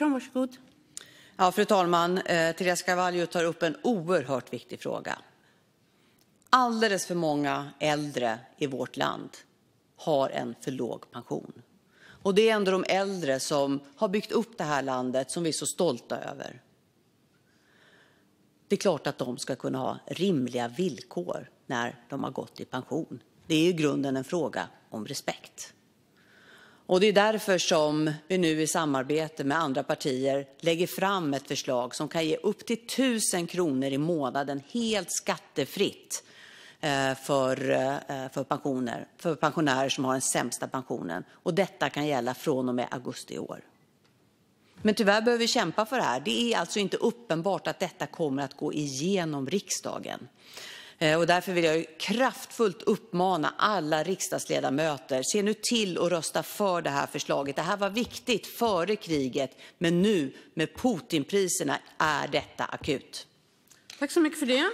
Varsågod. Ja, fru talman! Eh, Teresa Carvalho tar upp en oerhört viktig fråga. Alldeles för många äldre i vårt land har en för låg pension. Det är ändå de äldre som har byggt upp det här landet som vi är så stolta över. Det är klart att de ska kunna ha rimliga villkor när de har gått i pension. Det är i grunden en fråga om respekt. Och det är därför som vi nu i samarbete med andra partier lägger fram ett förslag som kan ge upp till 1000 kronor i månaden helt skattefritt eh, för, eh, för, pensioner, för pensionärer som har den sämsta pensionen. Och detta kan gälla från och med augusti i år. Men tyvärr behöver vi kämpa för det här. Det är alltså inte uppenbart att detta kommer att gå igenom riksdagen. Eh, och därför vill jag kraftfullt uppmana alla riksdagsledamöter, se nu till att rösta för det här förslaget. Det här var viktigt före kriget, men nu med Putinpriserna är detta akut. Tack så mycket för det.